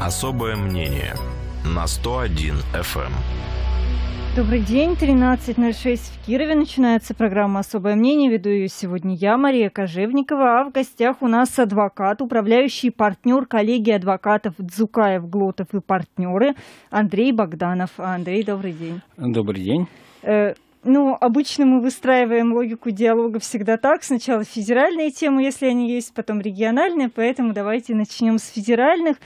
Особое мнение на 101 FM. Эм. Добрый день, 13.06 в Кирове начинается программа «Особое мнение». Веду ее сегодня я, Мария Кожевникова, а в гостях у нас адвокат, управляющий партнер коллегии адвокатов Дзукаев, Глотов и партнеры Андрей Богданов. Андрей, добрый день. Добрый день. Э, ну, обычно мы выстраиваем логику диалога всегда так. Сначала федеральные темы, если они есть, потом региональные. Поэтому давайте начнем с федеральных.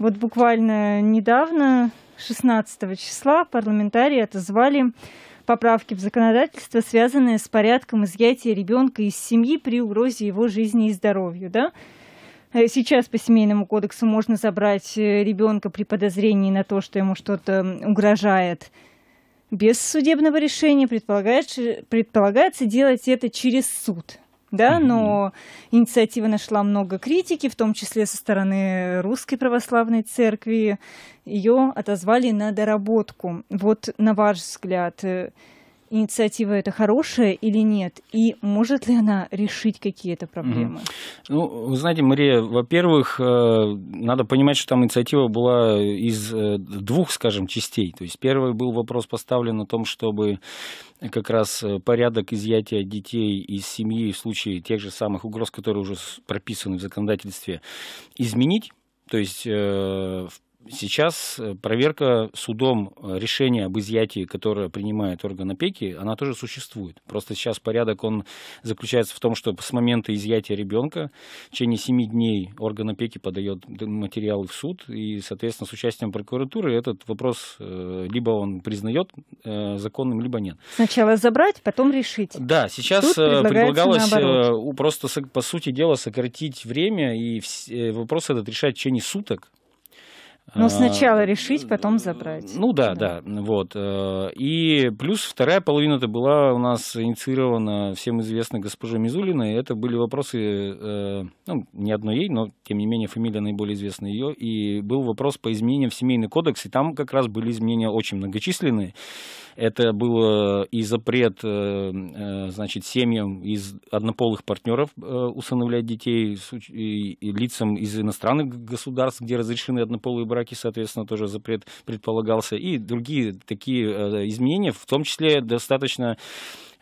Вот буквально недавно, 16 числа, парламентарии отозвали поправки в законодательство, связанные с порядком изъятия ребенка из семьи при угрозе его жизни и здоровью. Да? Э, сейчас по семейному кодексу можно забрать э, ребенка при подозрении на то, что ему что-то угрожает без судебного решения. Предполагается, э, предполагается делать это через суд да, но mm-hmm. инициатива нашла много критики, в том числе со стороны Русской Православной Церкви. Ее отозвали на доработку. Вот, на ваш взгляд, э, инициатива эта хорошая или нет? И может ли она решить какие-то проблемы? Mm-hmm. Ну, вы знаете, Мария, во-первых, э, надо понимать, что там инициатива была из э, двух, скажем, частей. То есть первый был вопрос поставлен о том, чтобы как раз э, порядок изъятия детей из семьи в случае тех же самых угроз, которые уже прописаны в законодательстве, изменить. То есть, сейчас э, проверка судом э, решения об изъятии, которое принимает орган опеки, она тоже существует. Просто сейчас порядок, он заключается в том, что с момента изъятия ребенка в течение 7 дней орган опеки подает материалы в суд, и, соответственно, с участием прокуратуры этот вопрос э, либо он признает законным, либо нет. Сначала забрать, потом решить. Да, сейчас предлагалось наоборот. просто, по сути дела, сократить время и вопрос этот решать в течение суток, но ну, а, сначала решить, потом забрать. Ну да, да, да. Вот. Э, и плюс вторая половина это была у нас инициирована всем известной госпожой Мизулиной. Это были вопросы, э, ну, не одной ей, но тем не менее фамилия наиболее известна ее. И был вопрос по изменениям в семейный кодекс, и там как раз были изменения очень многочисленные. Это был э, и запрет, значит, семьям из однополых партнеров усыновлять детей, и лицам из иностранных государств, где разрешены однополые браки браке, соответственно, тоже запрет предполагался, и другие такие э, изменения, в том числе достаточно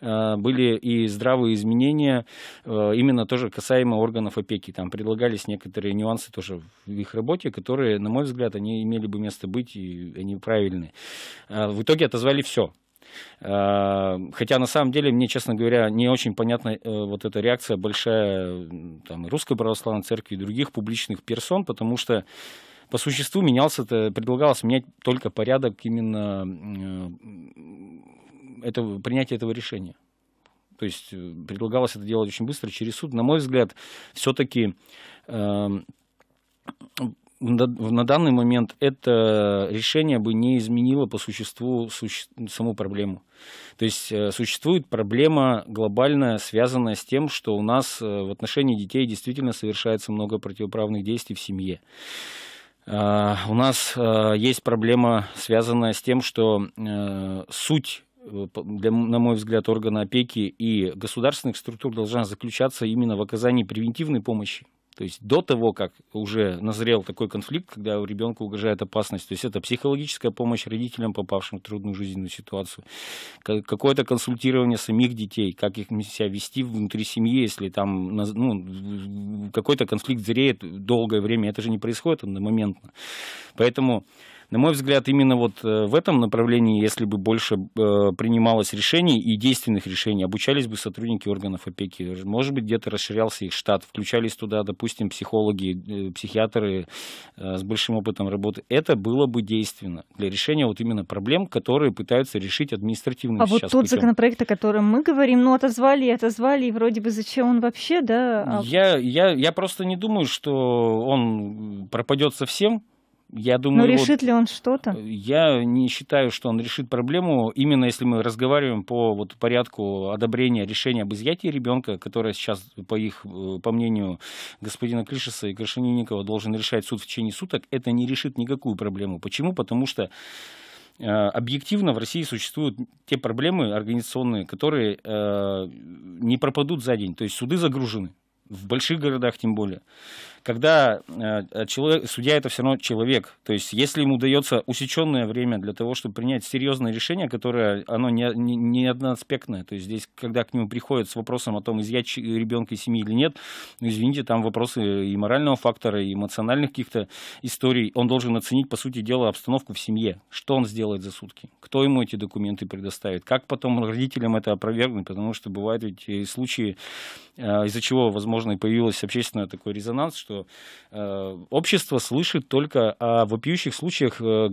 э, были и здравые изменения, э, именно тоже касаемо органов опеки. Там предлагались некоторые нюансы тоже в их работе, которые, на мой взгляд, они имели бы место быть, и они правильные. В итоге отозвали все. Хотя на самом деле мне, честно говоря, не очень понятна вот эта реакция большая там, Русской Православной Церкви и других публичных персон, потому что по существу менялся, -то, предлагалось менять только порядок именно э, этого, принятия этого решения. То есть э, предлагалось это делать очень быстро через суд. На мой взгляд, все-таки э, эм, на, данный момент это решение бы не изменило по существу суще, саму проблему. То есть э, существует проблема глобальная, связанная с тем, что у нас э, в отношении детей действительно совершается много противоправных действий в семье. А, у нас а, есть проблема, связанная с тем, что э, суть э, на мой взгляд, органа опеки и государственных структур должна заключаться именно в оказании превентивной помощи то есть до того, как уже назрел такой конфликт, когда у ребенка угрожает опасность. То есть это психологическая помощь родителям, попавшим в трудную жизненную ситуацию. Какое-то консультирование самих детей, как их себя вести внутри семьи, если там ну, какой-то конфликт зреет долгое время. Это же не происходит одномоментно. Поэтому на мой взгляд, именно вот э, в этом направлении, если бы больше э, принималось решений и действенных решений, обучались бы сотрудники органов опеки. Может быть, где-то расширялся их штат, включались туда, допустим, психологи, э, психиатры с большим опытом работы. Это было бы действенно для решения вот именно проблем, которые пытаются решить административно. А вот тот путем. законопроект, о котором мы говорим, ну, отозвали и отозвали, и вроде бы зачем он вообще, да? А я, я, я просто не думаю, что он пропадет совсем. Я думаю, Но решит вот, ли он что-то? Э, я не считаю, что он решит проблему, именно если мы разговариваем по вот, порядку одобрения решения об изъятии ребенка, которое сейчас, по их, э, по мнению господина Кришиса и Крашенинникова, должен решать суд в течение суток, это не решит никакую проблему. Почему? Потому что э, объективно в России существуют те проблемы организационные, которые э, не пропадут за день. То есть суды загружены, в больших городах тем более когда э, человек, судья это все равно человек. То есть, если ему дается усеченное время для того, чтобы принять серьезное решение, которое оно не, не, не одноаспектное. То есть здесь, когда к нему приходят с вопросом о том, изъять ребенка из семьи или нет, ну, извините, там вопросы и морального фактора, и эмоциональных каких-то историй. Он должен оценить, по сути дела, обстановку в семье. Что он сделает за сутки? Кто ему эти документы предоставит? Как потом родителям это опровергнуть? Потому что бывают ведь случаи, э, из-за чего, возможно, и появился общественный такой резонанс, что э, общество слышит только о вопиющих случаях э,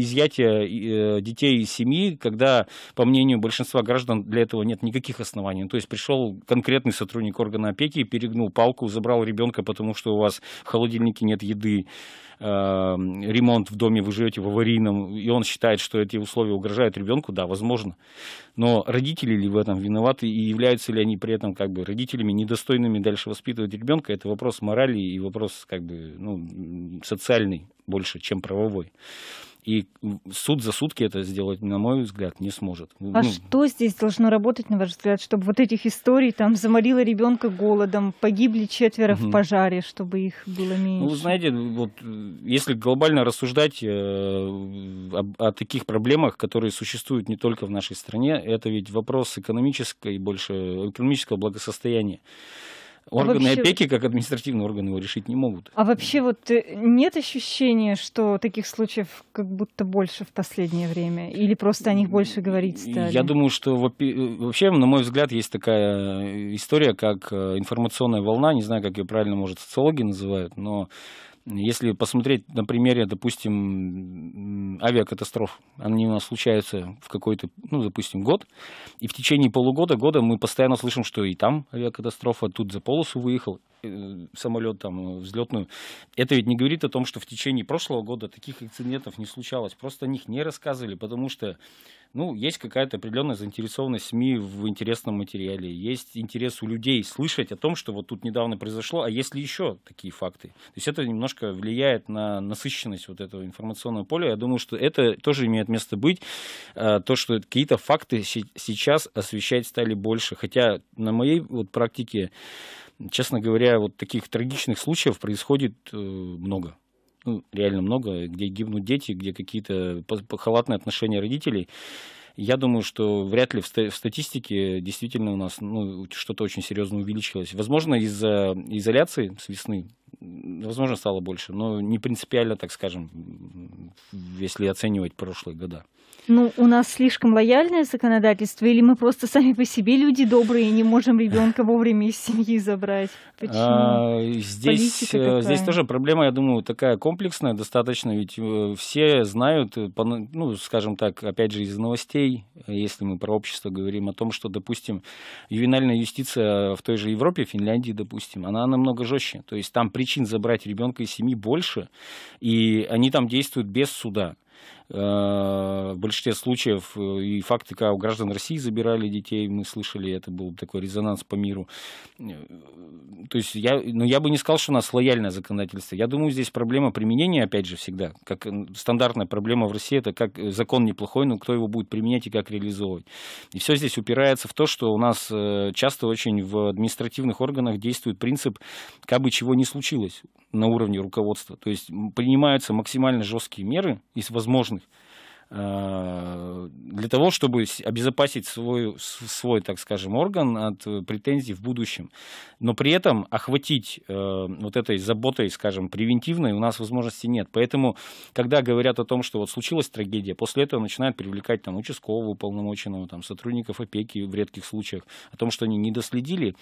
изъятие э, детей из семьи, когда, по мнению большинства граждан, для этого нет никаких оснований. Ну, то есть пришел конкретный сотрудник органа опеки, перегнул палку, забрал ребенка, потому что у вас в холодильнике нет еды, э, ремонт в доме, вы живете в аварийном, и он считает, что эти условия угрожают ребенку, да, возможно. Но родители ли в этом виноваты и являются ли они при этом как бы родителями недостойными дальше воспитывать ребенка, это вопрос морали и вопрос как бы ну, социальный больше, чем правовой. И суд за сутки это сделать, на мой взгляд, не сможет. Ну, а ну, что здесь должно работать, на ваш взгляд, чтобы вот этих историй, там, заморила ребенка голодом, погибли четверо угу. в пожаре, чтобы их было меньше? Ну, вы знаете, вот э, если глобально рассуждать э, о, о таких проблемах, которые существуют не только в нашей стране, это ведь вопрос экономической, больше экономического благосостояния. Органы а вообще... опеки, как административные органы, его решить не могут. А вообще вот э, нет ощущения, что таких случаев как будто больше в последнее время? Или просто о них больше говорить стали? Я думаю, что э, вообще, на мой взгляд, есть такая история, как э, информационная волна, не знаю, как ее правильно, может, социологи называют, но если посмотреть на примере, допустим, авиакатастроф, они у нас случаются в какой-то, ну, допустим, год, и в течение полугода, года мы постоянно слышим, что и там авиакатастрофа, тут за полосу выехал э, самолет там э, взлетную. Это ведь не говорит о том, что в течение прошлого года таких инцидентов не случалось. Просто о них не рассказывали, потому что ну, есть какая-то определенная заинтересованность СМИ в интересном материале, есть интерес у людей слышать о том, что вот тут недавно произошло, а есть ли еще такие факты. То есть это немножко влияет на насыщенность вот этого информационного поля. Я думаю, что это тоже имеет место быть. А, то, что какие-то факты сейчас освещать стали больше. Хотя на моей вот практике, честно говоря, вот таких трагичных случаев происходит э, много ну, реально много, где гибнут дети, где какие-то халатные отношения родителей. Я думаю, что вряд ли в, статистике действительно у нас ну, что-то очень серьезно увеличилось. Возможно, из-за изоляции с весны, возможно, стало больше, но не принципиально, так скажем, если оценивать прошлые года. Ну, у нас слишком лояльное законодательство, или мы просто сами по себе люди добрые и не можем ребенка вовремя из семьи забрать? Почему? А, здесь, э, здесь тоже проблема, я думаю, такая комплексная достаточно, ведь э, все знают, э, ну, скажем так, опять же, из новостей, если мы про общество говорим, о том, что, допустим, ювенальная юстиция в той же Европе, Финляндии, допустим, она намного жестче. То есть там причин забрать ребенка из семьи больше, и они там действуют без суда. Э, в большинстве случаев э, и факты, когда у граждан России забирали детей, мы слышали, это был такой резонанс по миру. Э, то есть я, ну, я бы не сказал, что у нас лояльное законодательство. Я думаю, здесь проблема применения, опять же, всегда. Как стандартная проблема в России, это как закон неплохой, но кто его будет применять и как реализовывать. И все здесь упирается в то, что у нас часто очень в административных органах действует принцип, как бы чего не случилось на уровне руководства. То есть принимаются максимально жесткие меры, и возможно возможных э, для того, чтобы обезопасить свой, свой, так скажем, орган от э, претензий в будущем. Но при этом охватить э, вот этой заботой, скажем, превентивной у нас возможности нет. Поэтому, когда говорят о том, что вот случилась трагедия, после этого начинают привлекать там участкового уполномоченного, там, сотрудников опеки в редких случаях, о том, что они не доследили,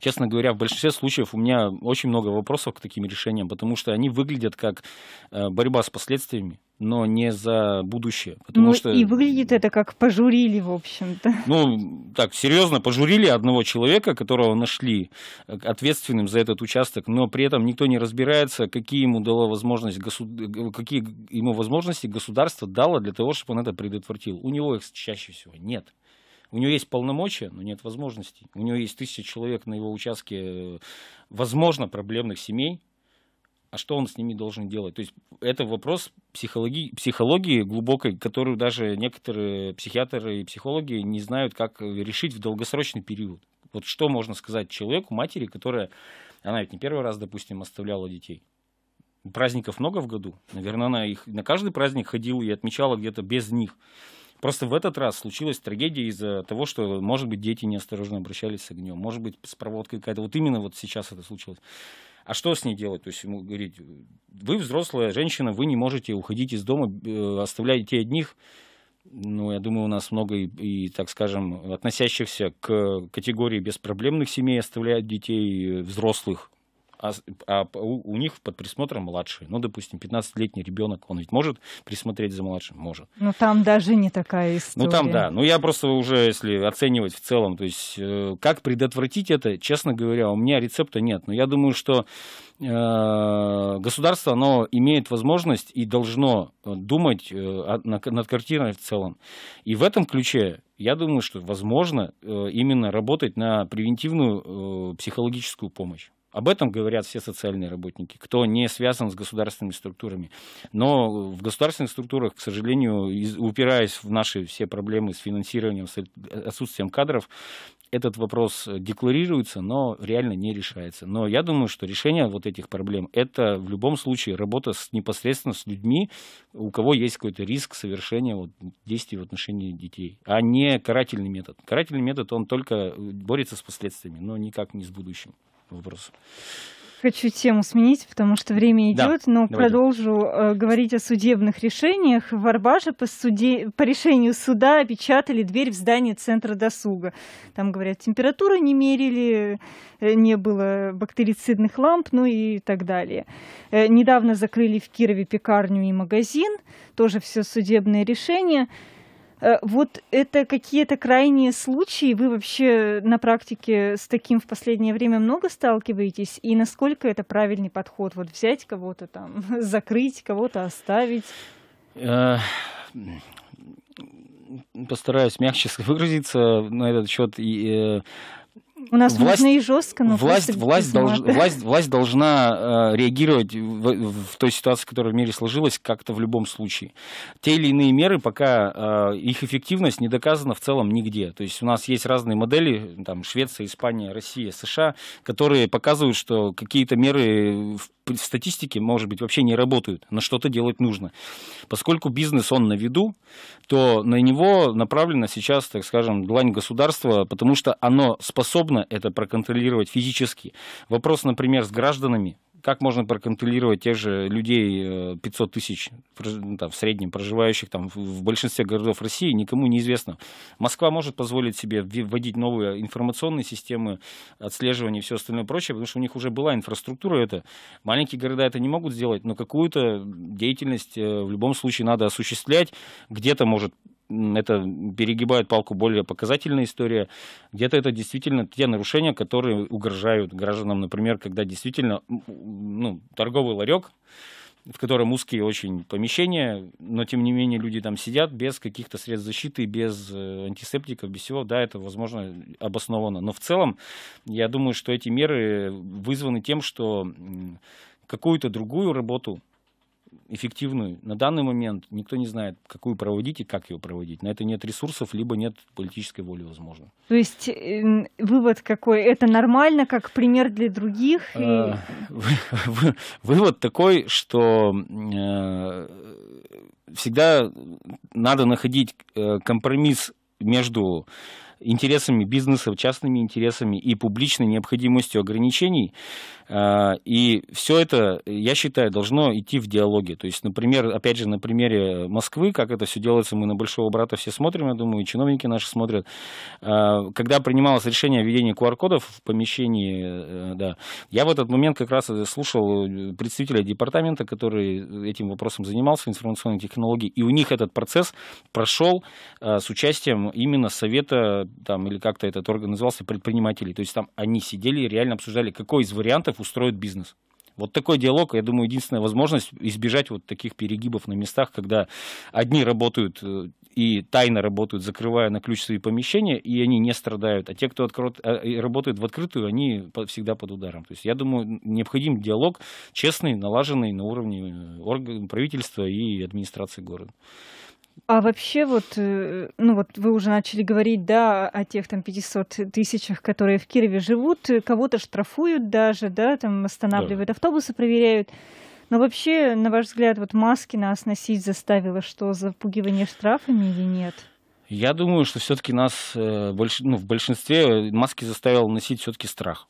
Честно говоря, в большинстве случаев у меня очень много вопросов к таким решениям, потому что они выглядят как э, борьба с последствиями но не за будущее. Потому ну что... и выглядит это как пожурили, в общем-то. Ну, так, серьезно, пожурили одного человека, которого нашли э, ответственным за этот участок, но при этом никто не разбирается, какие ему дало возможность, госу... Э, какие ему возможности государство дало для того, чтобы он это предотвратил. У него их чаще всего нет. У него есть полномочия, но нет возможностей. У него есть тысяча человек на его участке, э, возможно, проблемных семей. А что он с ними должен делать? То есть это вопрос психологии, психологии глубокой, которую даже некоторые психиатры и психологи не знают, как э, решить в долгосрочный период. Вот что можно сказать человеку, матери, которая, она ведь не первый раз, допустим, оставляла детей праздников много в году. Наверное, она их на каждый праздник ходила и отмечала где-то без них. Просто в этот раз случилась трагедия из-за того, что, может быть, дети неосторожно обращались с огнем, может быть, с проводкой какая-то. Вот именно вот сейчас это случилось. А что с ней делать? То есть ему говорить, вы взрослая женщина, вы не можете уходить из дома, э, оставлять детей одних. Ну, я думаю, у нас много и, и, так скажем, относящихся к категории беспроблемных семей оставляют детей, э, взрослых а, а у, у них под присмотром младшие. Ну, допустим, 15-летний ребенок, он ведь может присмотреть за младшим? Может. Ну, там даже не такая история. Ну, там, да. Ну, я просто уже, если оценивать в целом, то есть э, как предотвратить это, честно говоря, у меня рецепта нет. Но я думаю, что э, государство, оно имеет возможность и должно э, думать э, над, над картиной в целом. И в этом ключе я думаю, что возможно э, именно работать на превентивную э, психологическую помощь. Об этом говорят все социальные работники, кто не связан с государственными структурами. Но в государственных структурах, к сожалению, упираясь в наши все проблемы с финансированием, с э, отсутствием кадров, этот вопрос э, декларируется, но реально не решается. Но я думаю, что решение вот этих проблем – это в любом случае работа с, непосредственно с людьми, у кого есть какой-то риск совершения вот, действий в отношении детей, а не карательный метод. Карательный метод, он только э, борется с последствиями, но никак не с будущим вопросу. Хочу тему сменить, потому что время идет, да, но давайте. продолжу э, говорить о судебных решениях. В Арбаже по, суде, по решению суда опечатали дверь в здание центра досуга. Там, говорят, температуру не мерили, э, не было бактерицидных ламп, ну и так далее. Э, недавно закрыли в Кирове пекарню и магазин, тоже все судебное решение. Э, вот это какие-то крайние случаи. Вы вообще на практике с таким в последнее время много сталкиваетесь? И насколько это правильный подход? Вот взять кого-то там, закрыть, кого-то оставить? Э, постараюсь мягче выгрузиться на этот счет. И, э, у нас власть, нужно и жестко, но власть, власть, долж, власть, власть должна э, реагировать в, в той ситуации, которая в мире сложилась, как-то в любом случае. Те или иные меры, пока э, их эффективность не доказана в целом нигде. То есть у нас есть разные модели, там Швеция, Испания, Россия, США, которые показывают, что какие-то меры в статистики, может быть, вообще не работают, но что-то делать нужно. Поскольку бизнес, он на виду, то на него направлена сейчас, так скажем, длань государства, потому что оно способно это проконтролировать физически. Вопрос, например, с гражданами, как можно проконтролировать тех же людей 500 э, тысяч ну, там, в среднем проживающих там, в большинстве городов России, никому неизвестно. Москва может позволить себе вводить новые информационные системы отслеживания и все остальное прочее, потому что у них уже была инфраструктура это. Маленькие города это не могут сделать, но какую-то деятельность э, в любом случае надо осуществлять. Где-то может это перегибают палку более показательная история. Где-то это действительно те нарушения, которые угрожают гражданам. Например, когда действительно ну, торговый ларек, в котором узкие очень помещения, но тем не менее люди там сидят без каких-то средств защиты, без э, антисептиков, без всего, да, это, возможно, обосновано. Но в целом, я думаю, что эти меры э, вызваны тем, что какую-то другую работу эффективную. На данный момент никто не знает, какую проводить и как ее проводить. На это нет ресурсов, либо нет политической воли, возможно. То есть эм, вывод какой? Это нормально, как пример для других? А, и... Вывод такой, что э, всегда надо находить э, компромисс между интересами бизнеса, частными интересами и публичной необходимостью ограничений. А, и все это, я считаю, должно идти в диалоге. То есть, например, опять же, на примере Москвы, как это все делается, мы на Большого Брата все смотрим, я думаю, и чиновники наши смотрят. А, когда принималось решение о введении QR-кодов в помещении, э, да, я в этот момент как раз э, слушал э, представителя департамента, который этим вопросом занимался, информационной технологии, и у них этот процесс прошел с участием именно Совета там, или как-то этот орган назывался, предпринимателей. То есть там они сидели и реально обсуждали, какой из вариантов устроит бизнес. Вот такой диалог, я думаю, единственная возможность избежать вот таких перегибов на местах, когда одни работают э, и тайно работают, закрывая на ключ свои помещения, и они не страдают. А те, кто откроет, э, работает в открытую, они всегда под ударом. То есть, я думаю, необходим диалог честный, налаженный на уровне э, органов правительства и администрации города. А вообще вот, э, ну вот вы уже начали говорить, да, о тех там 500 тысячах, которые в Кирове живут, э, кого-то штрафуют даже, да, там останавливают да. автобусы, проверяют. Но вообще, на ваш взгляд, вот маски нас носить заставило, что запугивание штрафами или нет? Я думаю, что все-таки нас э, ну, в большинстве маски заставил носить все-таки страх.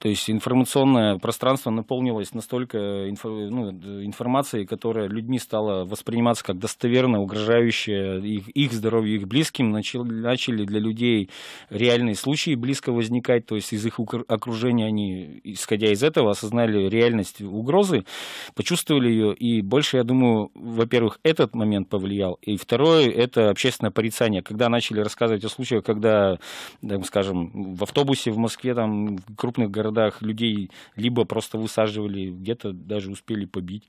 То есть информационное пространство наполнилось настолько инфо, ну, информацией, которая людьми стала восприниматься как достоверно, угрожающая их, их здоровью, их близким. Начали, начали для людей реальные случаи близко возникать, то есть из их окружения они, исходя из этого, осознали реальность угрозы, почувствовали ее. И больше, я думаю, во-первых, этот момент повлиял. И второе, это общественное порицание. Когда начали рассказывать о случаях, когда, там, скажем, в автобусе в Москве, там, в крупных городах, городах людей либо просто высаживали, где-то даже успели побить.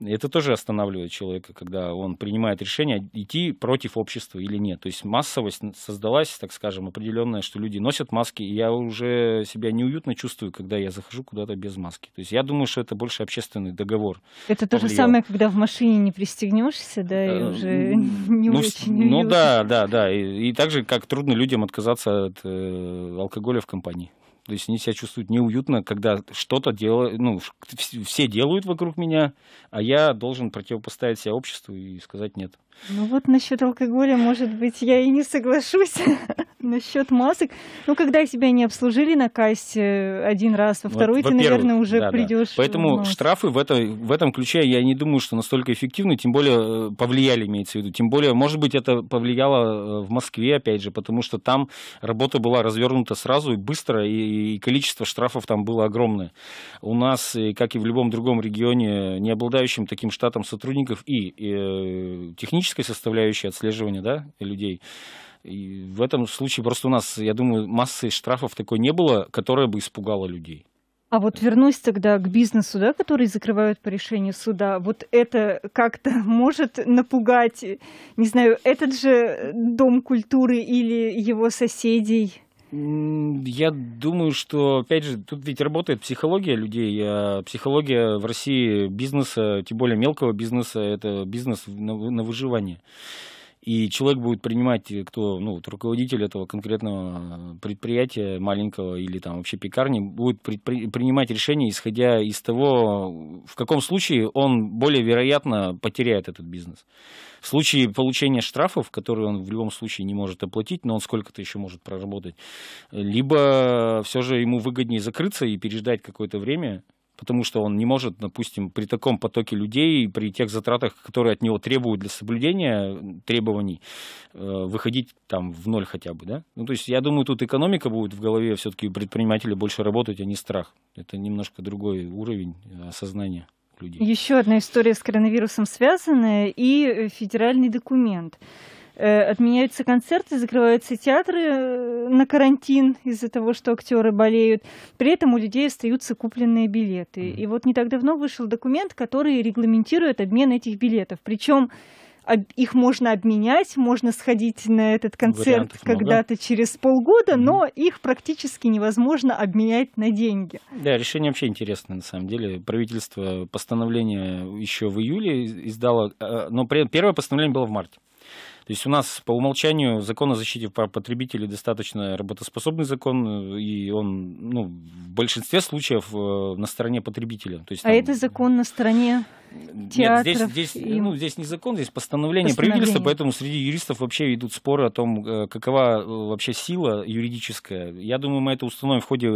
Это тоже останавливает человека, когда он принимает решение идти против общества или нет. То есть массовость создалась, так скажем, определенная, что люди носят маски, и я уже себя неуютно чувствую, когда я захожу куда-то без маски. То есть я думаю, что это больше общественный договор. Это повлиял. то же самое, когда в машине не пристегнешься, да, и э, уже не ну, очень. Ну да, да, да. И, и так же, как трудно людям отказаться от э, алкоголя в компании. То есть они себя чувствуют неуютно, когда что-то делают, ну, все делают вокруг меня, а я должен противопоставить себя обществу и сказать нет. Ну вот насчет алкоголя, может быть, я и не соглашусь. насчет масок. Ну, когда тебя не обслужили на кассе один раз, во второй вот, ты, наверное, уже да, придешь. Да. Поэтому в штрафы в, это, в этом ключе я не думаю, что настолько эффективны, тем более э, повлияли, имеется в виду. Тем более, может быть, это повлияло э, в Москве, опять же, потому что там работа была развернута сразу и быстро, и, и количество штрафов там было огромное. У нас, э, как и в любом другом регионе, не обладающим таким штатом сотрудников и, и технически технической составляющей отслеживания да, людей. И в этом случае просто у нас, я думаю, массы штрафов такой не было, которая бы испугала людей. А вот вернусь тогда к бизнесу, да, который закрывают по решению суда. Вот это как-то может напугать, не знаю, этот же дом культуры или его соседей? Я думаю, что, опять же, тут ведь работает психология людей. А психология в России бизнеса, тем более мелкого бизнеса, это бизнес на, на выживание. И человек будет принимать, э, кто, ну, вот руководитель этого конкретного э, предприятия маленького или там вообще пекарни, будет предпри- принимать решение, исходя из того, в каком случае он более вероятно потеряет этот бизнес. В случае получения штрафов, которые он в любом случае не может оплатить, но он сколько-то еще может проработать, либо все же ему выгоднее закрыться и переждать какое-то время, потому что он не может, допустим, при таком потоке людей, при тех затратах, которые от него требуют для соблюдения требований, э, выходить там в ноль хотя бы, да? Ну, то есть, я думаю, тут экономика будет в голове, все-таки предприниматели больше работать, а не страх. Это немножко другой уровень э, осознания людей. Еще одна история с коронавирусом связанная и э, федеральный документ. Э, отменяются концерты, закрываются театры э, на карантин из-за того, что актеры болеют. При этом у людей остаются купленные билеты. И вот не так давно вышел документ, который регламентирует обмен этих билетов. Причем их можно обменять, можно сходить на этот ну, концерт когда-то через полгода, но их практически невозможно обменять на деньги. Да, решение вообще интересное на самом деле. Правительство постановление еще в июле издало, э, но первое постановление было в марте. То есть у нас по умолчанию закон о защите прав потребителей достаточно работоспособный закон, и он ну, в большинстве случаев э, на стороне потребителя. То есть, а это закон на стороне театров. Нет, здесь, здесь, и... ну, здесь не закон, здесь постановление, постановление правительства, поэтому среди юристов вообще идут споры о том, э, какова э, вообще сила юридическая. Я думаю, мы это установим в ходе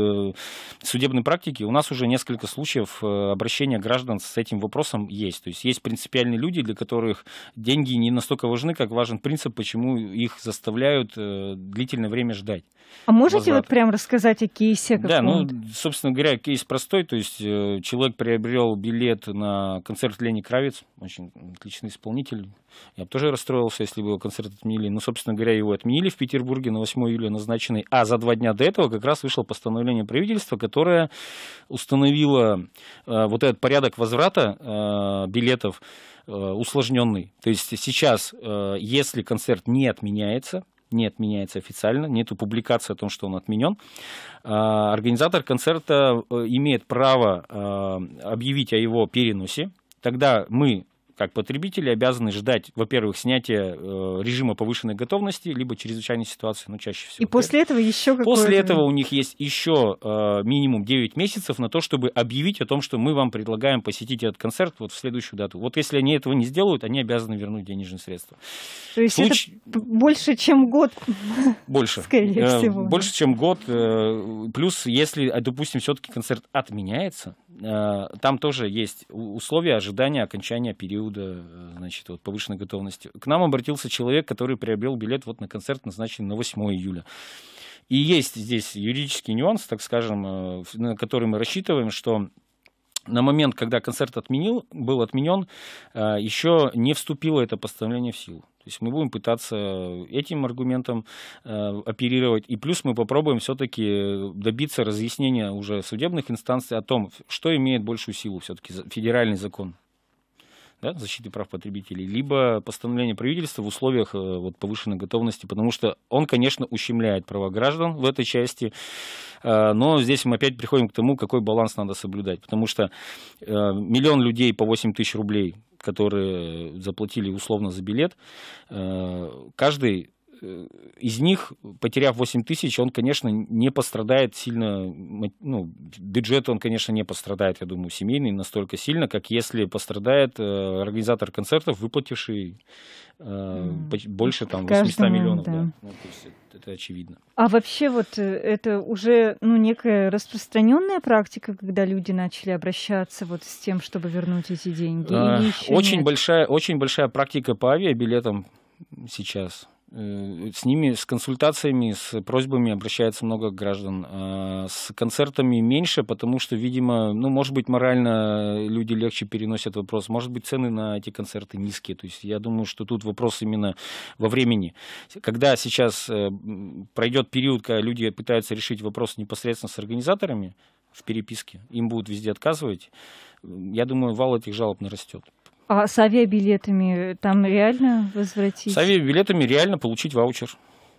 судебной практики. У нас уже несколько случаев обращения граждан с этим вопросом есть. То есть есть принципиальные люди, для которых деньги не настолько важны, как важен принцип, почему их заставляют э, длительное время ждать. А можете возврата. вот прям рассказать о кейсе? Да, ну, собственно говоря, кейс простой. То есть э, человек приобрел билет на концерт Лени Кравец, очень отличный исполнитель. Я бы тоже расстроился, если бы его концерт отменили. Но, ну, собственно говоря, его отменили в Петербурге на 8 июля назначенный. А за два дня до этого как раз вышло постановление правительства, которое установило э, вот этот порядок возврата э, билетов Э, усложненный. То есть сейчас, э, если концерт не отменяется, не отменяется официально, нету публикации о том, что он отменен. Э, организатор концерта имеет право объявить о его переносе. Тогда мы как потребители обязаны ждать, во-первых, снятия э, режима повышенной готовности, либо чрезвычайной ситуации, ну, чаще всего. И да. после этого еще какое После этого у них есть еще э, минимум 9 месяцев на то, чтобы объявить о том, что мы вам предлагаем посетить этот концерт вот в следующую дату. Вот если они этого не сделают, они обязаны вернуть денежные средства. То есть Случ... это больше, чем год? Больше. Скорее э, всего. Больше, чем год. Э, плюс, если, э, допустим, все-таки концерт отменяется, там тоже есть условия ожидания окончания периода оттуда, э, значит, вот повышенной готовностью. К нам обратился человек, который приобрел билет вот на концерт, назначенный на 8 июля. И есть здесь юридический нюанс, так скажем, э, на который мы рассчитываем, что на момент, когда концерт отменил, был отменен, э, еще не вступило это постановление в силу. То есть мы будем пытаться этим аргументом э, оперировать. И плюс мы попробуем все-таки добиться разъяснения уже судебных инстанций о том, что имеет большую силу все-таки федеральный закон да, защиты прав потребителей, либо постановление правительства в условиях э, вот, повышенной готовности, потому что он, конечно, ущемляет права граждан в этой части, э, но здесь мы опять приходим к тому, какой баланс надо соблюдать, потому что э, миллион людей по 8 тысяч рублей, которые заплатили условно за билет, каждый из них, потеряв 8 тысяч, он, конечно, не пострадает сильно, ну, бюджет он, конечно, не пострадает, я думаю, семейный настолько сильно, как если пострадает э, организатор концертов, выплативший э, mm. больше там, Каждому, 800 миллионов. Да. Да. Ну, то есть это, это очевидно. А вообще вот э, это уже ну, некая распространенная практика, когда люди начали обращаться вот с тем, чтобы вернуть эти деньги? Э, очень, большая, очень большая практика по авиабилетам сейчас. Э, с ними, с консультациями, с просьбами обращается много граждан. Э, с концертами меньше, потому что, видимо, ну, может быть, морально люди легче переносят вопрос. Может быть, цены на эти концерты низкие. То есть я думаю, что тут вопрос именно во времени. Когда сейчас э, пройдет период, когда люди пытаются решить вопрос непосредственно с организаторами в переписке, им будут везде отказывать, я думаю, вал этих жалоб нарастет. А с авиабилетами там реально возвратить? С авиабилетами реально получить ваучер.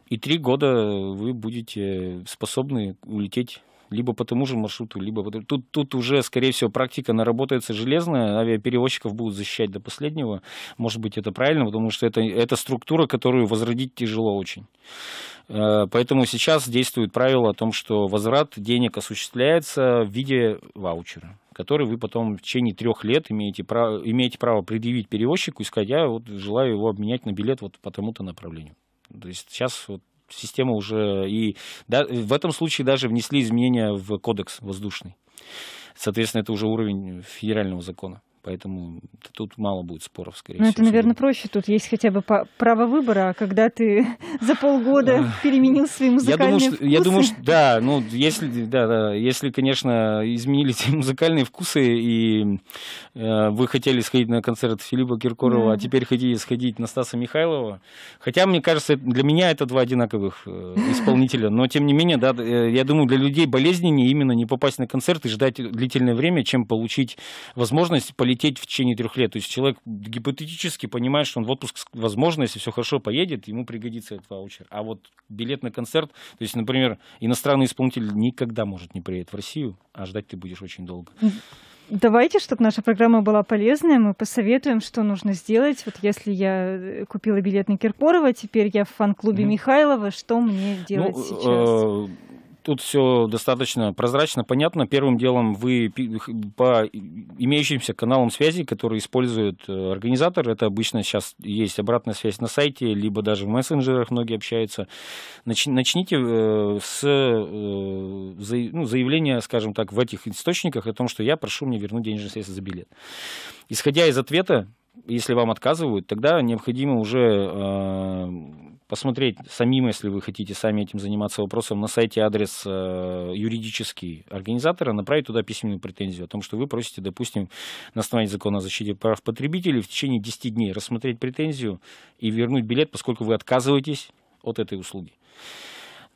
И три года вы будете способны улететь либо по тому же маршруту, либо тут, тут уже, скорее всего, практика наработается железная, авиаперевозчиков будут защищать до последнего. Может быть, это правильно, потому что это, это структура, которую возродить тяжело очень. Э, поэтому сейчас действует правило о том, что возврат денег осуществляется в виде ваучера, который вы потом в течение трех лет имеете право, имеете право предъявить перевозчику и сказать, я вот желаю его обменять на билет вот по тому-то направлению. То есть сейчас вот система уже и да, в этом случае даже внесли изменения в кодекс воздушный. Соответственно, это уже уровень федерального закона. Поэтому тут мало будет споров, скорее Но всего. Ну, это, наверное, проще. Тут есть хотя бы право выбора, а когда ты за полгода переменил свои музыкальные я думаю, вкусы. Что, я думаю, что да, ну, если, да, да, если, конечно, изменили эти музыкальные вкусы, и э, вы хотели сходить на концерт Филиппа Киркорова, а да. а теперь хотите сходить на Стаса Михайлова. Хотя, мне кажется, для меня это два одинаковых э, исполнителя. Но, тем не менее, да, э, я думаю, для людей болезненнее именно не попасть на концерт и ждать длительное время, чем получить возможность полететь полететь в течение трех лет. То есть человек гипотетически понимает, что он в отпуск, возможно, если все хорошо поедет, ему пригодится этот ваучер. А вот билет на концерт, то есть, например, иностранный исполнитель никогда может не приедет в Россию, а ждать ты будешь очень долго. Давайте, чтобы наша программа была полезная, мы посоветуем, что нужно сделать. Вот если я э, купила билет на Киркорова, теперь я в фан-клубе mm-hmm. Михайлова, что мне ну, делать ну, сейчас? Тут все достаточно прозрачно, понятно. Первым делом вы по имеющимся каналам связи, которые используют э, организатор, это обычно сейчас есть обратная связь на сайте, либо даже в мессенджерах многие общаются. Начните э, с э, ну, заявления, скажем так, в этих источниках о том, что я прошу мне вернуть денежные средства за билет. Исходя из ответа, если вам отказывают, тогда необходимо уже посмотреть самим, если вы хотите сами этим заниматься вопросом, на сайте адрес э, юридический организатора, направить туда письменную претензию о том, что вы просите, допустим, на основании закона о защите прав потребителей в течение 10 дней рассмотреть претензию и вернуть билет, поскольку вы отказываетесь от этой услуги.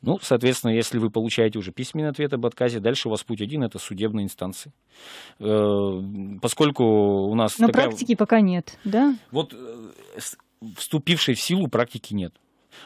Ну, соответственно, если вы получаете уже письменный ответ об отказе, дальше у вас путь один – это судебные инстанции. Э, поскольку у нас… на такая... практики пока нет, да? Вот э, вступившей в силу практики нет.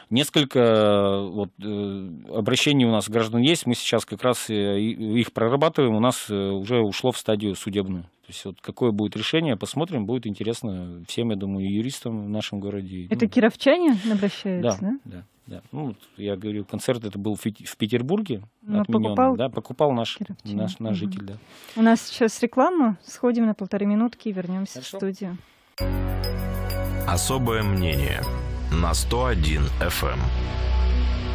Несколько э, вот, э, обращений у нас граждан есть, мы сейчас как раз э, их прорабатываем, у нас уже ушло в стадию судебную. То есть вот какое будет решение, посмотрим, будет интересно всем, я думаю, юристам в нашем городе. Это ну, кировчане обращаются, да? Да, да. Ну, вот я говорю, концерт это был в Петербурге, ну, а отменен, покупал да, покупал наш, наш, наш житель, да. У нас сейчас реклама, сходим на полторы минутки и вернемся Хорошо. в студию. Особое мнение на 101 FM. Эм.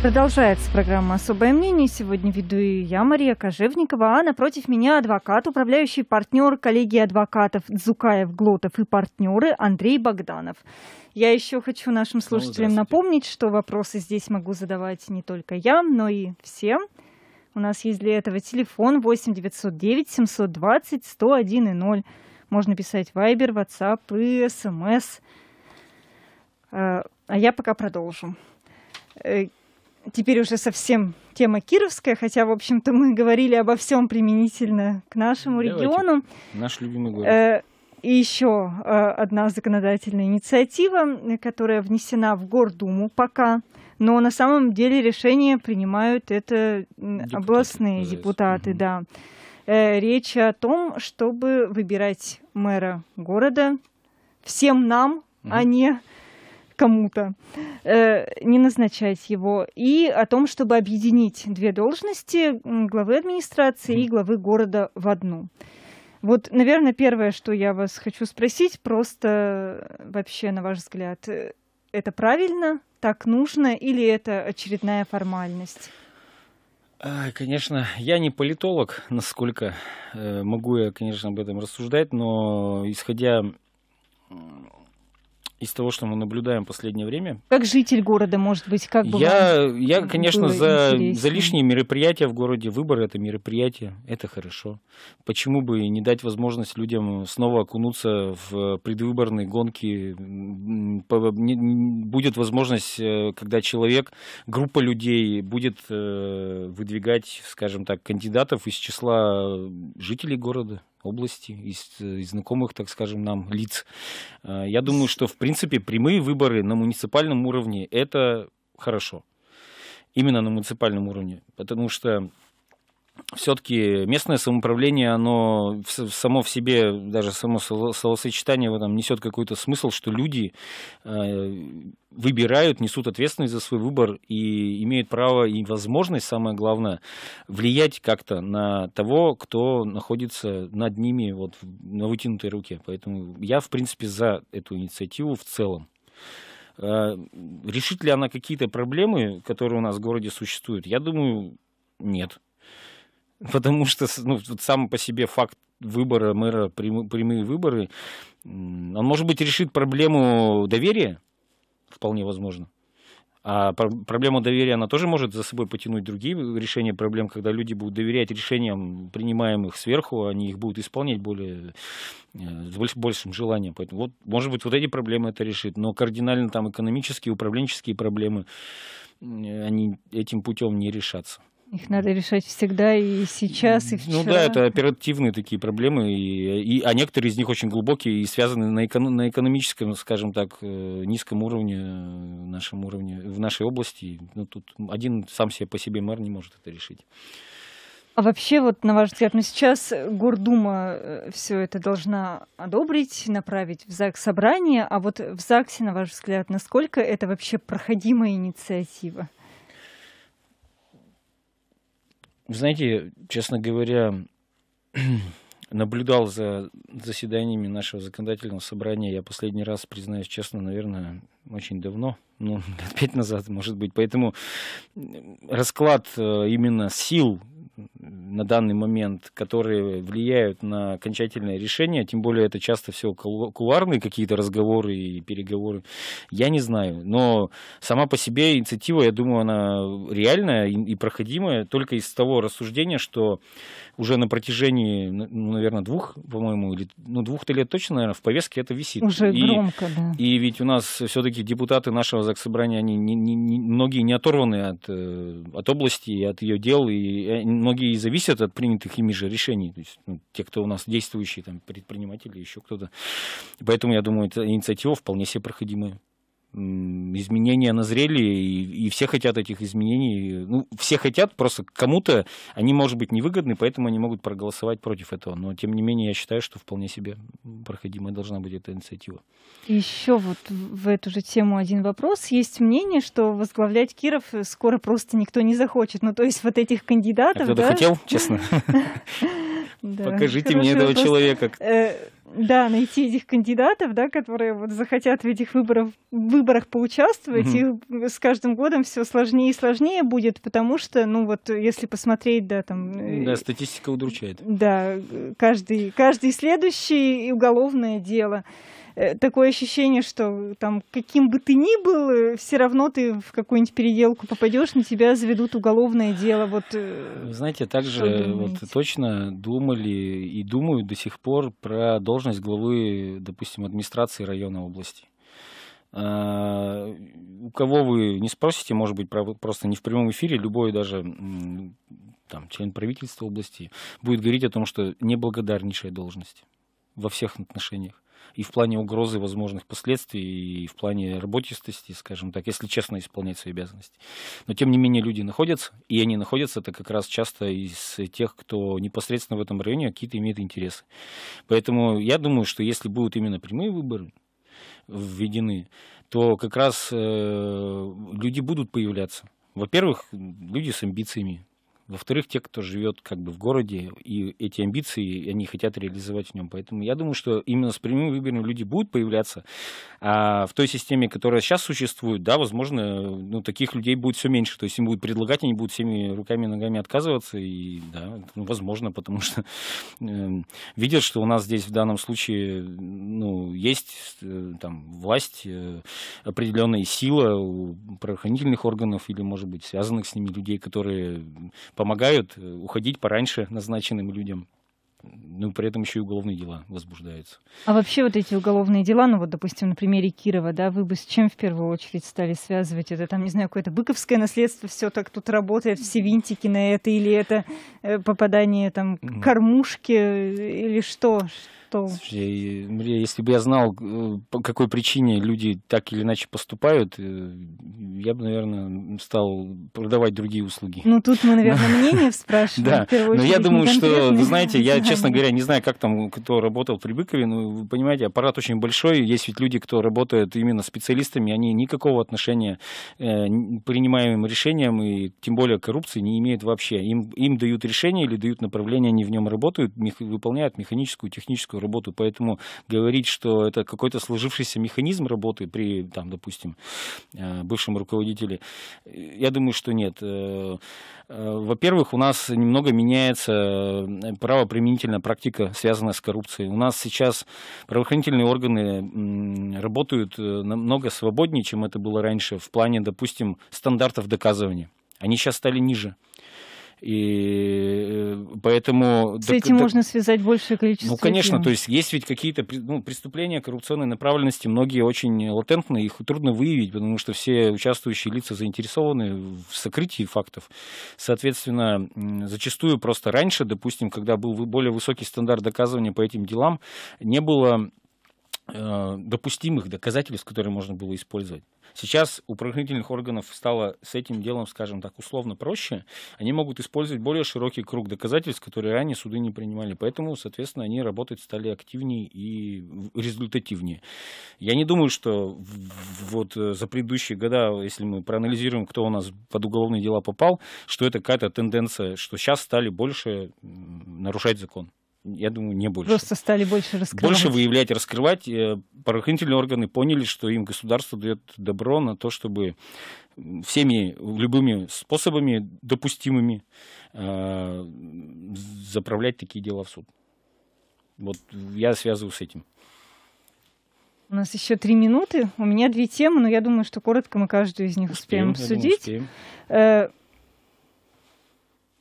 Продолжается программа «Особое мнение». Сегодня веду и я, Мария Кожевникова, а напротив меня адвокат, управляющий партнер коллегии адвокатов Дзукаев, Глотов и партнеры Андрей Богданов. Я еще хочу нашим ну, слушателям напомнить, что вопросы здесь могу задавать не только я, но и всем. У нас есть для этого телефон 8 909 720 101 и 0. Можно писать Вайбер, WhatsApp и СМС. SMS Э, а я пока продолжу. Э, теперь уже совсем тема кировская, хотя, в общем-то, мы говорили обо всем применительно к нашему Давайте. региону. Наш любимый город. Э, и еще одна законодательная инициатива, которая внесена в Гордуму пока, но на самом деле решение принимают это депутаты, областные депутаты, угу. да. Речь о том, чтобы выбирать мэра города всем нам, угу. а не кому-то, э, не назначать его, и о том, чтобы объединить две должности главы администрации и главы города в одну. Вот, наверное, первое, что я вас хочу спросить, просто э, вообще, на ваш взгляд, э, это правильно, так нужно или это очередная формальность? А, конечно, я не политолог, насколько э, могу я, конечно, об этом рассуждать, но исходя из того, что мы наблюдаем в последнее время. Как житель города, может быть, как бы я, я, конечно, за, за лишние мероприятия в городе. Выборы это мероприятие, это хорошо. Почему бы не дать возможность людям снова окунуться в предвыборные гонки? Будет возможность, э, когда человек, группа людей будет э, выдвигать, скажем так, кандидатов из числа э, жителей города области, из, э, из знакомых, так скажем, нам лиц. Э, я думаю, что, в принципе, прямые выборы на муниципальном уровне – это хорошо. Именно на муниципальном уровне. Потому что все-таки местное самоуправление, оно само в себе, даже само словосочетание в этом несет какой-то смысл, что люди э, выбирают, несут ответственность за свой выбор и имеют право и возможность, самое главное, влиять как-то на того, кто находится над ними вот, на вытянутой руке. Поэтому я, в принципе, за эту инициативу в целом. Э, решит ли она какие-то проблемы, которые у нас в городе существуют? Я думаю, нет. Потому что ну, сам по себе факт выбора мэра, прямые выборы, он, может быть, решит проблему доверия, вполне возможно. А проблема доверия, она тоже может за собой потянуть другие решения проблем, когда люди будут доверять решениям, принимаемых сверху, они их будут исполнять более, э, с большим желанием. Поэтому, вот, может быть, вот эти проблемы это решит. Но кардинально там экономические, управленческие проблемы, они этим путем не решатся. Их надо решать всегда и сейчас, и вчера. Ну да, это оперативные такие проблемы, и, и, а некоторые из них очень глубокие и связаны на, эко, на экономическом, скажем так, э, низком уровне, э, нашем уровне, в нашей области. Ну, тут один сам себе по себе мэр не может это решить. А вообще, вот на ваш взгляд, ну сейчас Гордума э, все это должна одобрить, направить в ЗАГС собрание, а вот в ЗАГСе, на ваш взгляд, насколько это вообще проходимая инициатива? Знаете, честно говоря, наблюдал за заседаниями нашего законодательного собрания. Я последний раз, признаюсь честно, наверное, очень давно, ну, лет пять назад, может быть. Поэтому расклад э, именно сил на данный момент, которые влияют на окончательное решение, тем более это часто все кулуарные какие-то разговоры и переговоры, я не знаю. Но сама по себе инициатива, я думаю, она реальная и проходимая только из того рассуждения, что уже на протяжении, ну, наверное, двух, по-моему, или ну, двух-то лет точно, наверное, в повестке это висит. Уже и, громко, да. И ведь у нас все-таки депутаты нашего Заксобрания, они не, не, не, многие не оторваны от, э, от области, и от ее дел, и многие зависят от принятых ими же решений. То есть, ну, те, кто у нас действующие, там, предприниматели, еще кто-то. Поэтому, я думаю, эта инициатива вполне себе проходимая изменения назрели, и, и все хотят этих изменений. Ну, все хотят, просто кому-то они, может быть, невыгодны, поэтому они могут проголосовать против этого. Но, тем не менее, я считаю, что вполне себе проходимая должна быть эта инициатива. Еще вот в эту же тему один вопрос. Есть мнение, что возглавлять Киров скоро просто никто не захочет. Ну, то есть вот этих кандидатов... А да? хотел, честно. Да, Покажите хорошо, мне этого просто, человека. Э, да, найти этих кандидатов, да, которые вот захотят в этих выборах, выборах поучаствовать, угу. и с каждым годом все сложнее и сложнее будет, потому что, ну вот, если посмотреть, да, там... Э, да, статистика удручает. Да, каждый, каждый следующий уголовное дело. Э, такое ощущение, что э, там каким бы ты ни был, э, все равно ты в какую-нибудь переделку попадешь, на тебя заведут уголовное дело. Вот, знаете, также вот, точно думали и думаю до сих пор про должность главы, допустим, администрации района области. А, у кого вы не спросите, может быть, просто не в прямом эфире, любой даже там, член правительства области будет говорить о том, что неблагодарнейшая должность во всех отношениях и в плане угрозы возможных последствий, и в плане работистости, скажем так, если честно исполнять свои обязанности. Но, тем не менее, люди находятся, и они находятся, это как раз часто из тех, кто непосредственно в этом районе какие-то имеет интересы. Поэтому я думаю, что если будут именно прямые выборы, введены, то как раз э, люди будут появляться. Во-первых, люди с амбициями, во-вторых, те, кто живет как бы в городе, и эти амбиции они хотят реализовать в нем. Поэтому я думаю, что именно с прямым выборами люди будут появляться. А в той системе, которая сейчас существует, да, возможно, ну, таких людей будет все меньше. То есть им будут предлагать, они будут всеми руками и ногами отказываться. И да, ну, возможно, потому что э, видят, что у нас здесь в данном случае ну, есть э, там власть, э, определенная сила у правоохранительных органов или, может быть, связанных с ними людей, которые помогают э, уходить пораньше назначенным людям. Ну, при этом еще и уголовные дела возбуждаются. А вообще вот эти уголовные дела, ну вот, допустим, на примере Кирова, да, вы бы с чем в первую очередь стали связывать? Это там, не знаю, какое-то быковское наследство, все так тут работает, все винтики на это, или это э, попадание там кормушки, э, или что? что... Слушайте, если бы я знал, э, по какой причине люди так или иначе поступают, э, я бы, наверное, стал продавать другие услуги. Ну, тут мы, наверное, мнение спрашиваем. Да, но я думаю, что, вы знаете, я, честно говоря, не знаю, как там, кто работал при Быкове, но, вы понимаете, аппарат очень большой, есть ведь люди, кто работает именно специалистами, они никакого отношения э, принимаемым решениям и тем более коррупции не имеют вообще. Им, им дают решение или дают направление, они в нем работают, выполняют механическую, техническую медицинскую работу, поэтому говорить, что это какой-то сложившийся механизм работы при, там, допустим, э, бывшем руководителе, я думаю, что нет. Э, э, во-первых, у нас немного меняется правоприменительная практика, связанная с коррупцией. У нас сейчас правоохранительные органы работают намного свободнее, чем это было раньше в плане, допустим, стандартов доказывания. Они сейчас стали ниже. И э, поэтому... С этим да, можно да, связать большее количество... Ну, конечно, тем. то есть есть ведь какие-то ну, преступления коррупционной направленности, многие очень латентные, их трудно выявить, потому что все участвующие лица заинтересованы в сокрытии фактов. Соответственно, зачастую просто раньше, допустим, когда был более высокий стандарт доказывания по этим делам, не было Э, допустимых доказательств, которые можно было использовать. Сейчас у правоохранительных органов стало с этим делом, скажем так, условно проще. Они могут использовать более широкий круг доказательств, которые ранее суды не принимали. Поэтому, соответственно, они работать стали активнее и результативнее. Я не думаю, что вот э, за предыдущие года, если мы проанализируем, кто у нас под уголовные дела попал, что это какая-то тенденция, что сейчас стали больше нарушать закон я думаю, не больше. Просто стали больше раскрывать. Больше выявлять, раскрывать. Э, правоохранительные органы поняли, что им государство дает добро на то, чтобы всеми любыми способами допустимыми э, заправлять такие дела в суд. Вот я связываю с этим. У нас еще три минуты. У меня две темы, но я думаю, что коротко мы каждую из них успеем, успеем обсудить. Думаю, успеем. Э,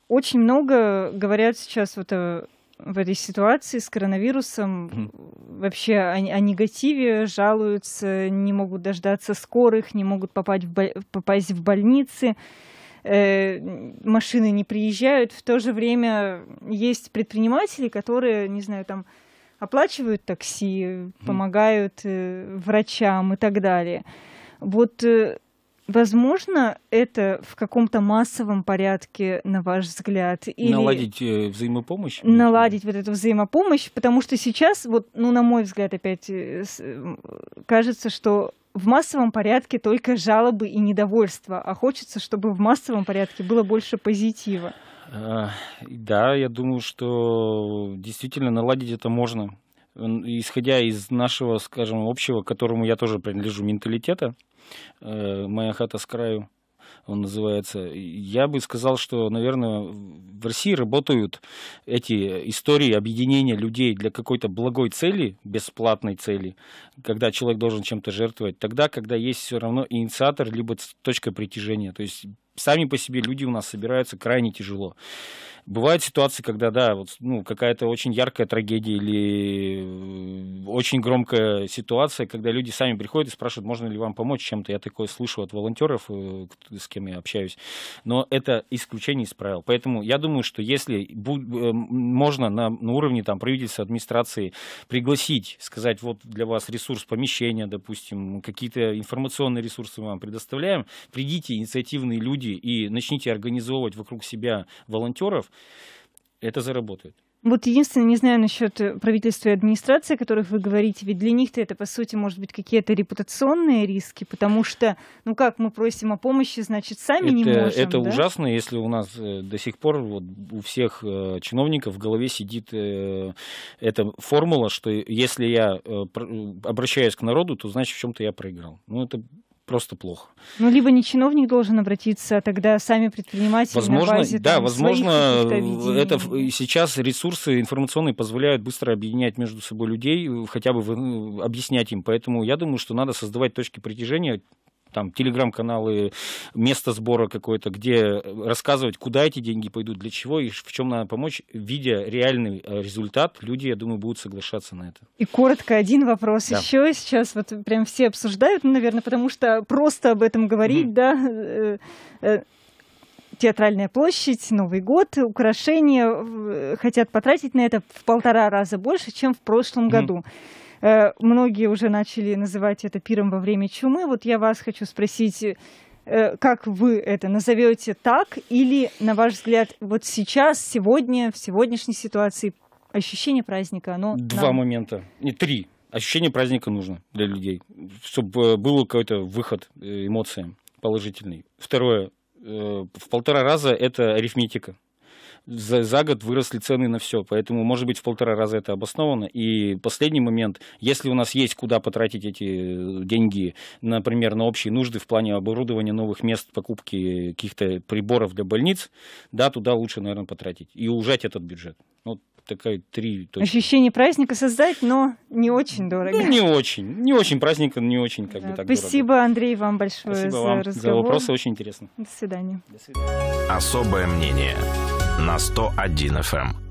очень много говорят сейчас вот о в этой ситуации с коронавирусом вообще о, о негативе жалуются, не могут дождаться скорых, не могут попасть в, бо- попасть в больницы, э- машины не приезжают. В то же время есть предприниматели, которые, не знаю, там оплачивают такси, помогают э- врачам и так далее. Вот э- Возможно, это в каком-то массовом порядке, на ваш взгляд? Или наладить э, взаимопомощь? Наладить вот эту взаимопомощь, потому что сейчас, вот, ну, на мой взгляд, опять э, э, кажется, что в массовом порядке только жалобы и недовольство, а хочется, чтобы в массовом порядке было больше позитива. А, да, я думаю, что действительно наладить это можно исходя из нашего, скажем, общего, к которому я тоже принадлежу, менталитета, э, «Моя хата с краю», он называется. Я бы сказал, что, наверное, в России работают эти истории объединения людей для какой-то благой цели, бесплатной цели, когда человек должен чем-то жертвовать, тогда, когда есть все равно инициатор, либо точка притяжения. То есть сами по себе люди у нас собираются крайне тяжело. Бывают ситуации, когда, да, вот, ну, какая-то очень яркая трагедия или э, очень громкая ситуация, когда люди сами приходят и спрашивают, можно ли вам помочь чем-то. Я такое слышу от волонтеров, э, с кем я общаюсь. Но это исключение из правил. Поэтому я думаю, что если э, можно на, на уровне там, правительства, администрации пригласить, сказать, вот для вас ресурс помещения, допустим, какие-то информационные ресурсы мы вам предоставляем, придите, инициативные люди, и начните организовывать вокруг себя волонтеров, это заработает. Вот единственное, не знаю насчет э, правительства и администрации, о которых вы говорите, ведь для них-то это, по сути, может быть, какие-то репутационные риски, потому что, ну как, мы просим о помощи, значит, сами это, не можем. Это да? ужасно, если у нас э, до сих пор вот, у всех э, чиновников в голове сидит э, эта формула, что если я э, э обращаюсь к народу, то значит, в чем-то я проиграл. Ну это просто плохо. Ну, либо не чиновник должен обратиться, а тогда сами предприниматели возможно, на базе, Да, там, возможно, э, это сейчас ресурсы информационные позволяют быстро объединять между собой людей, э, хотя бы э, объяснять им. Поэтому я думаю, что надо создавать точки притяжения там телеграм-каналы, место сбора какое-то, где рассказывать, куда эти деньги пойдут, для чего и в чем надо помочь, видя реальный э, результат, люди, я думаю, будут соглашаться на это. И коротко один вопрос да. еще сейчас вот прям все обсуждают, ну, наверное, потому что просто об этом говорить, mm да. Э, э, театральная площадь, Новый год, украшения хотят потратить на это в полтора раза больше, чем в прошлом mm году. Э, многие уже начали называть это пиром во время чумы. Вот я вас хочу спросить, э, как вы это назовете так, или, на ваш взгляд, вот сейчас, сегодня, в сегодняшней ситуации ощущение праздника, оно... Два нам... момента, не три. Ощущение праздника нужно для людей, чтобы э, был какой-то выход эмоциям положительный. Второе, в полтора раза это арифметика за, за год выросли цены на все. Поэтому, может быть, в полтора раза это обосновано. И последний момент, если у нас есть куда потратить эти э, деньги, например, на общие нужды в плане оборудования новых мест, покупки каких-то приборов для больниц, да, туда лучше, наверное, потратить и ужать этот бюджет. Вот ну, такая три точки. Ощущение праздника создать, но не очень дорого. Ну, не очень. Не очень праздника, не очень как да. бы так Спасибо, дорого. Андрей, вам большое Спасибо за вам разговор. за вопросы, очень интересно. До свидания. До свидания. Особое мнение на 101 FM.